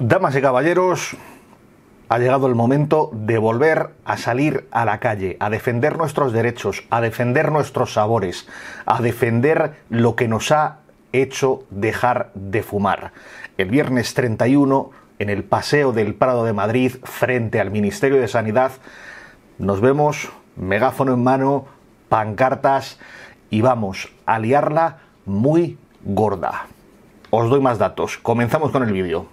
Damas y caballeros, ha llegado el momento de volver a salir a la calle, a defender nuestros derechos, a defender nuestros sabores, a defender lo que nos ha hecho dejar de fumar. El viernes 31, en el Paseo del Prado de Madrid, frente al Ministerio de Sanidad, nos vemos, megáfono en mano, pancartas y vamos a liarla muy gorda. Os doy más datos. Comenzamos con el vídeo.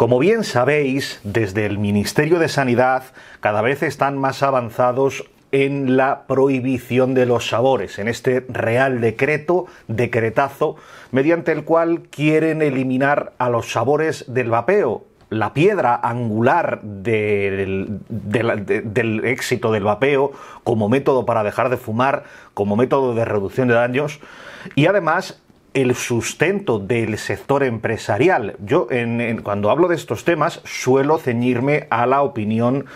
Como bien sabéis, desde el Ministerio de Sanidad cada vez están más avanzados en la prohibición de los sabores, en este real decreto, decretazo, mediante el cual quieren eliminar a los sabores del vapeo, la piedra angular del, del, éxito del vapeo como método para dejar de fumar, como método de reducción de daños y además el sustento del sector empresarial. Yo, cuando hablo de estos temas, suelo ceñirme a la opinión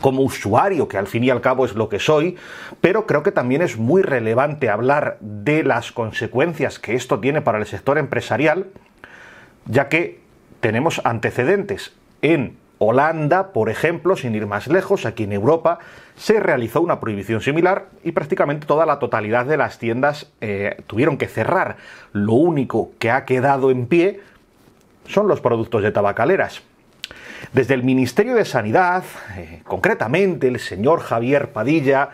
como usuario, que al fin y al cabo es lo que soy, pero creo que también es muy relevante hablar de las consecuencias que esto tiene para el sector empresarial, ya que tenemos antecedentes en Holanda, por ejemplo, sin ir más lejos, aquí en Europa, se realizó una prohibición similar y prácticamente toda la totalidad de las tiendas eh, tuvieron que cerrar. Lo único que ha quedado en pie son los productos de tabacaleras. Desde el Ministerio de Sanidad, eh, concretamente el señor Javier Padilla,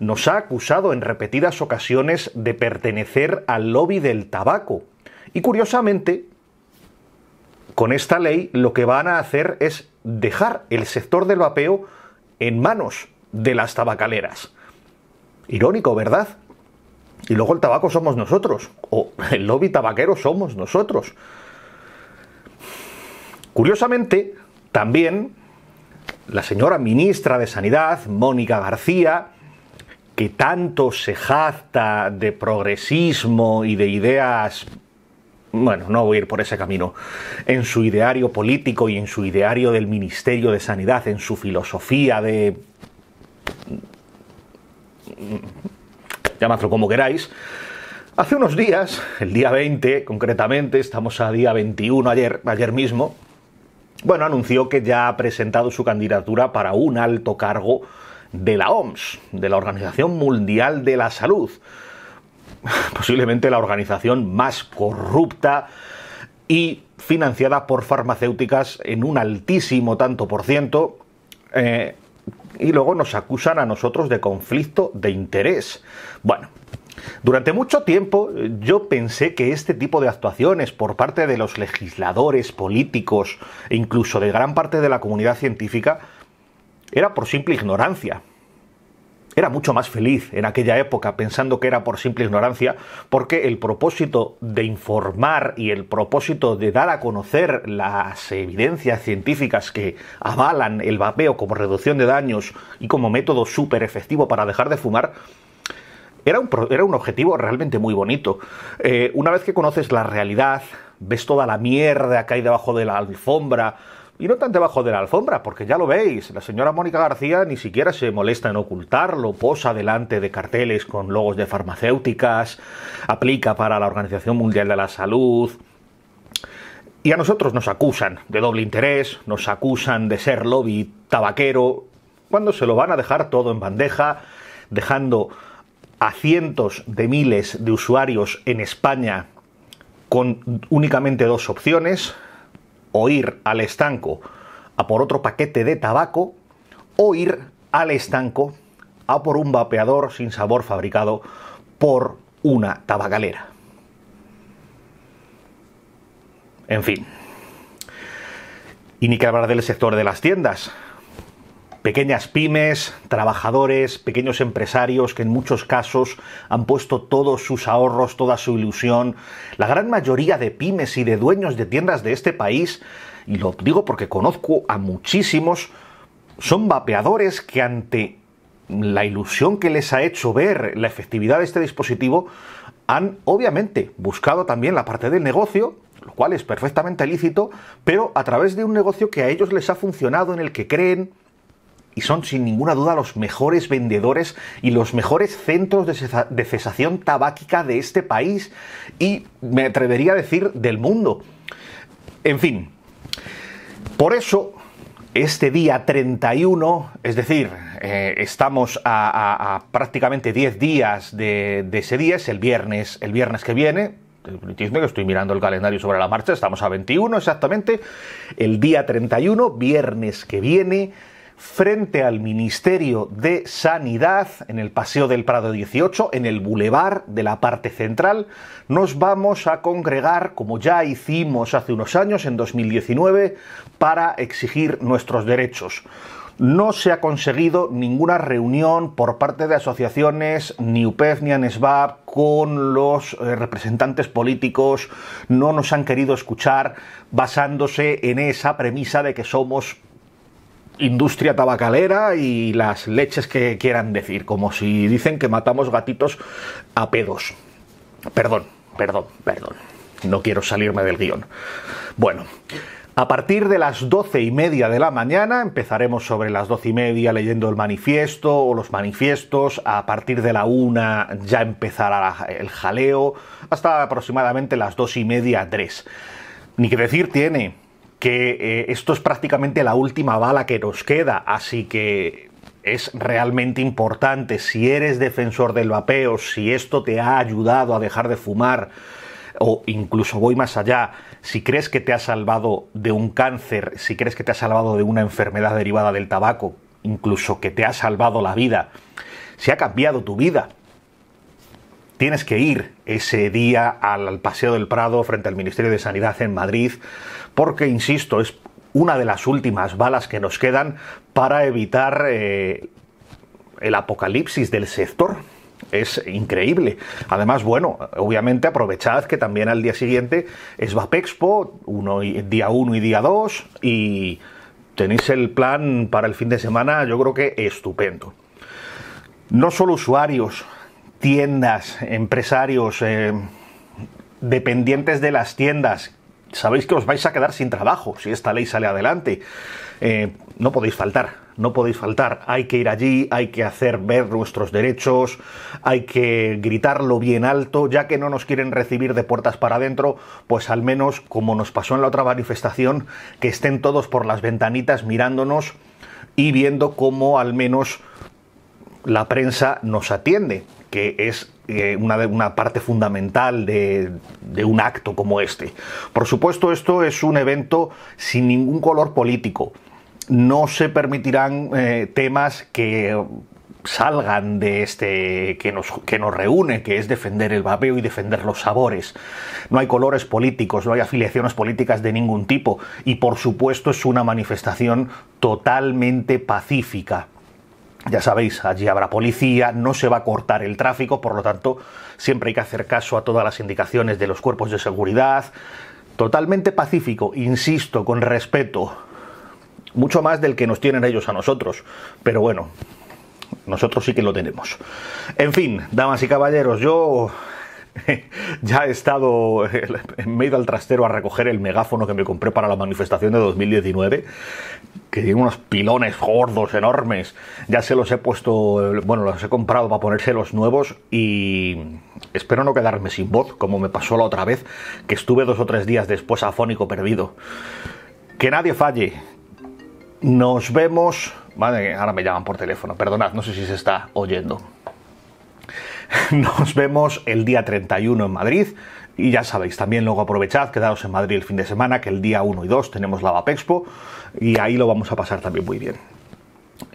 nos ha acusado en repetidas ocasiones de pertenecer al lobby del tabaco. Y curiosamente, con esta ley lo que van a hacer es dejar el sector del vapeo en manos de las tabacaleras. Irónico, ¿verdad? Y luego el tabaco somos nosotros, o el lobby tabaquero somos nosotros. Curiosamente, también la señora ministra de Sanidad, Mónica García, que tanto se jacta de progresismo y de ideas bueno, no voy a ir por ese camino, en su ideario político y en su ideario del Ministerio de Sanidad, en su filosofía de... llamadlo como queráis, Hace unos días, el día 20 concretamente, estamos a día 21 ayer, ayer mismo, bueno, anunció que ya ha presentado su candidatura para un alto cargo de la OMS, de la Organización Mundial de la Salud. posiblemente la organización más corrupta y financiada por farmacéuticas en un altísimo tanto por ciento. Eh, y luego nos acusan a nosotros de conflicto de interés. Bueno, durante mucho tiempo eh, yo pensé que este tipo de actuaciones por parte de los legisladores, políticos e incluso de gran parte de la comunidad científica era por simple ignorancia era mucho más feliz en aquella época pensando que era por simple ignorancia, porque el propósito de informar y el propósito de dar a conocer las evidencias científicas que avalan el vapeo como reducción de daños y como método súper efectivo para dejar de fumar, era un, objetivo realmente muy bonito. Eh, una vez que conoces la realidad, ves toda la mierda que hay debajo de la alfombra, y no tan debajo de la alfombra, porque ya lo veis, la señora Mónica García ni siquiera se molesta en ocultarlo, posa delante de carteles con logos de farmacéuticas, aplica para la Organización Mundial de la Salud, y a nosotros nos acusan de doble interés, nos acusan de ser lobby tabaquero, cuando se lo van a dejar todo en bandeja, dejando a cientos de miles de usuarios en España con únicamente dos opciones, o ir al estanco a por otro paquete de tabaco o ir al estanco a por un vapeador sin sabor fabricado por una tabacalera. En fin. Y ni que hablar del sector de las tiendas, pequeñas pymes, trabajadores, pequeños empresarios que en muchos casos han puesto todos sus ahorros, toda su ilusión. La gran mayoría de pymes y de dueños de tiendas de este país, y lo digo porque conozco a muchísimos, son vapeadores que ante la ilusión que les ha hecho ver la efectividad de este dispositivo, han obviamente buscado también la parte del negocio, lo cual es perfectamente lícito, pero a través de un negocio que a ellos les ha funcionado, en el que creen, y son sin ninguna duda los mejores vendedores y los mejores centros de cesación tabáquica de este país y me atrevería a decir del mundo. En fin, por eso este día 31, es decir, eh, estamos a, prácticamente 10 días de, ese día, es el viernes, el viernes que viene, que estoy mirando el calendario sobre la marcha, estamos a 21 exactamente, el día 31, viernes que viene, frente al Ministerio de Sanidad, en el Paseo del Prado 18, en el bulevar de la parte central, nos vamos a congregar, como ya hicimos hace unos años, en 2019, para exigir nuestros derechos no se ha conseguido ninguna reunión por parte de asociaciones, ni UPEF ni ANESVAP, con los eh, representantes políticos, no nos han querido escuchar basándose en esa premisa de que somos industria tabacalera y las leches que quieran decir, como si dicen que matamos gatitos a pedos. Perdón, perdón, perdón. No quiero salirme del guión. Bueno, a partir de las doce y media de la mañana, empezaremos sobre las doce y media leyendo el manifiesto o los manifiestos. A partir de la una ya empezará el jaleo, hasta aproximadamente las dos y media, tres. Ni que decir tiene, que eh, esto es prácticamente la última bala que nos queda, así que es realmente importante, si eres defensor del vapeo, si esto te ha ayudado a dejar de fumar, o incluso voy más allá, si crees que te ha salvado de un cáncer, si crees que te ha salvado de una enfermedad derivada del tabaco, incluso que te ha salvado la vida, si ha cambiado tu vida, tienes que ir ese día al Paseo del Prado frente al Ministerio de Sanidad en Madrid, porque, insisto, es una de las últimas balas que nos quedan para evitar eh, el apocalipsis del sector. Es increíble. Además, bueno, obviamente aprovechad que también al día siguiente es Vapexpo, uno, día 1 y día 2, y tenéis el plan para el fin de semana, yo creo que estupendo. No solo usuarios tiendas, empresarios, eh, dependientes de las tiendas, sabéis que os vais a quedar sin trabajo si esta ley sale adelante. Eh, no podéis faltar, no podéis faltar. Hay que ir allí, hay que hacer ver nuestros derechos, hay que gritarlo bien alto, ya que no nos quieren recibir de puertas para adentro, pues al menos, como nos pasó en la otra manifestación, que estén todos por las ventanitas mirándonos y viendo cómo al menos la prensa nos atiende que es eh, una, parte fundamental de, un acto como este. Por supuesto, esto es un evento sin ningún color político. No se permitirán eh, temas que salgan de este que nos, que nos reúne, que es defender el babeo y defender los sabores. No hay colores políticos, no hay afiliaciones políticas de ningún tipo y por supuesto es una manifestación totalmente pacífica. Ya sabéis, allí habrá policía, no se va a cortar el tráfico, por lo tanto, siempre hay que hacer caso a todas las indicaciones de los cuerpos de seguridad. Totalmente pacífico, insisto, con respeto. Mucho más del que nos tienen ellos a nosotros. Pero bueno, nosotros sí que lo tenemos. En fin, damas y caballeros, yo ya he estado, en eh, medio ido al trastero a recoger el megáfono que me compré para la manifestación de 2019, que tiene unos pilones gordos, enormes. Ya se los he puesto, eh, bueno, los he comprado para ponerse los nuevos y espero no quedarme sin voz, como me pasó la otra vez, que estuve dos o tres días después afónico perdido. Que nadie falle. Nos vemos. vale, ahora me llaman por teléfono. Perdonad, no sé si se está oyendo. Nos vemos el día 31 en Madrid. Y ya sabéis, también luego aprovechad, quedaos en Madrid el fin de semana, que el día 1 y 2 tenemos la Vapexpo y ahí lo vamos a pasar también muy bien.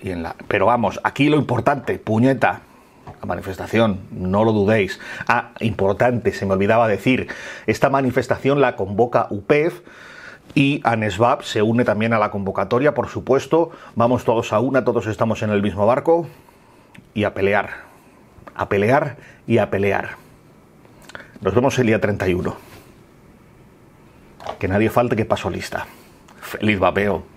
Y la... Pero vamos, aquí lo importante, puñeta, la manifestación, no lo dudéis. Ah, importante, se me olvidaba decir, esta manifestación la convoca UPEF y ANESVAP se une también a la convocatoria, por supuesto. Vamos todos a una, todos estamos en el mismo barco y a pelear a pelear y a pelear. Nos vemos el día 31. Que nadie falte que paso lista. Feliz vapeo.